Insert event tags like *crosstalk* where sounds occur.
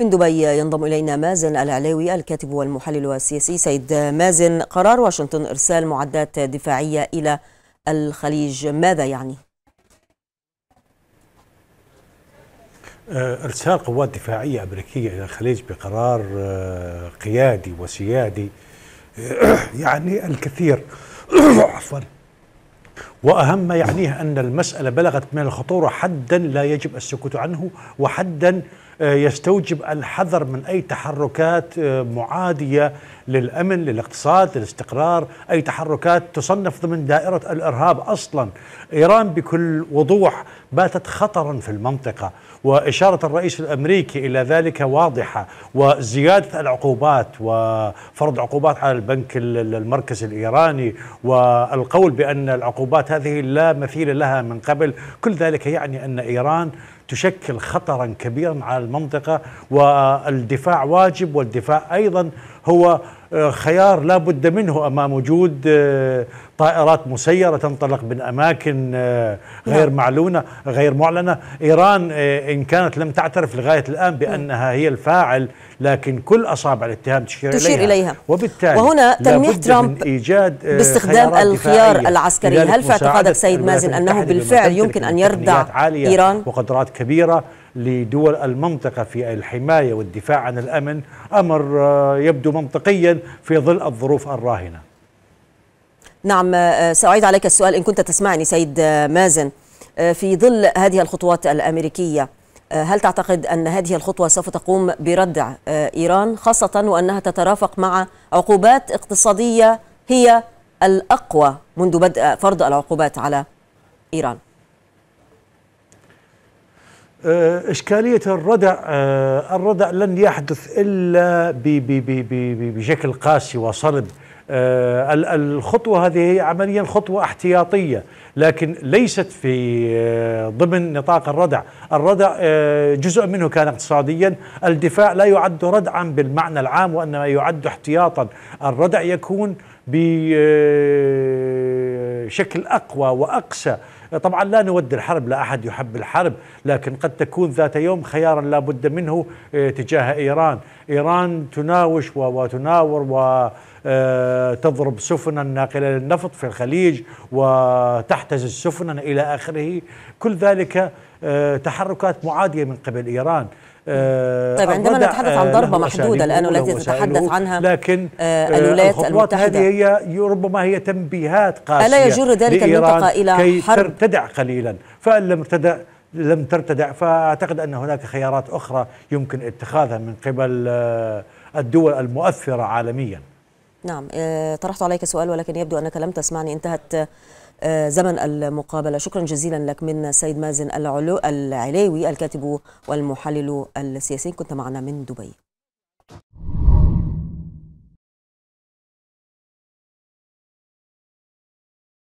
من دبي ينضم إلينا مازن العلاوي الكاتب والمحلل السياسي سيد مازن قرار واشنطن إرسال معدات دفاعية إلى الخليج ماذا يعني؟ آه، ارسال قوات دفاعيه امريكيه الى الخليج بقرار آه، قيادي وسيادي *clears throat* يعني الكثير *clears throat* عفوا وأهم ما يعنيه أن المسألة بلغت من الخطورة حدا لا يجب السكوت عنه وحدا آه، يستوجب الحذر من أي تحركات آه، معادية للأمن للاقتصاد للاستقرار أي تحركات تصنف ضمن دائرة الإرهاب أصلا إيران بكل وضوح باتت خطرا في المنطقة وإشارة الرئيس الأمريكي إلى ذلك واضحة وزيادة العقوبات وفرض عقوبات على البنك المركزي الإيراني والقول بأن العقوبات هذه لا مثيل لها من قبل كل ذلك يعني أن إيران تشكل خطرا كبيرا على المنطقة والدفاع واجب والدفاع أيضا هو خيار لا بد منه امام وجود آه، طائرات مسيره تنطلق من اماكن آه، نعم. غير معلونه غير معلنه، ايران آه، ان كانت لم تعترف لغايه الان نعم. بانها هي الفاعل لكن كل اصابع الاتهام تشير, تشير اليها, إليها. وبالتالي وهنا تلميح ترامب ايجاد باستخدام الخيار العسكري، هل في اعتقادك سيد مازن انه بالفعل يمكن ان يردع ايران وقدرات كبيره لدول المنطقة في الحماية والدفاع عن الأمن أمر آه، يبدو منطقيا في ظل الظروف الراهنة نعم آه، سأعيد عليك السؤال إن كنت تسمعني سيد آه، مازن في ظل هذه الخطوات الأمريكية هل تعتقد أن هذه الخطوة سوف تقوم بردع إيران خاصة وأنها تترافق مع عقوبات اقتصادية هي الأقوى منذ بدء فرض العقوبات على إيران؟ آه، إشكالية الردع آه، الردع لن يحدث إلا بشكل قاسي وصلب آه، الخطوة هذه هي عمليا خطوة احتياطية لكن ليست في ضمن نطاق الردع الردع جزء منه كان اقتصاديا الدفاع لا يعد ردعا بالمعنى العام وإنما يعد احتياطا الردع يكون بشكل أقوى وأقسى طبعا لا نود الحرب لا أحد يحب الحرب لكن قد تكون ذات يوم خيارا لا بد منه آه، تجاه إيران إيران تناوش وتناور و آه، تضرب سفنا ناقله للنفط في الخليج وتحتز سفنا الى اخره كل ذلك آه، تحركات معاديه من قبل ايران آه، طيب عندما نتحدث آه، عن ضربة محدودة الآن والتي تتحدث عنها لكن آه، الولايات المتحدة هذه هي ربما هي تنبيهات قاسية ألا يجر ذلك المنطقة إلى كي حرب ترتدع قليلا فإن لم ترتدع لم ترتدع فأعتقد أن هناك خيارات أخرى يمكن اتخاذها من قبل الدول المؤثرة عالمياً نعم آه، طرحت عليك سؤال ولكن يبدو أنك لم تسمعني انتهت آه، زمن المقابلة شكرا جزيلا لك من سيد مازن العلو العليوي الكاتب والمحلل السياسي كنت معنا من دبي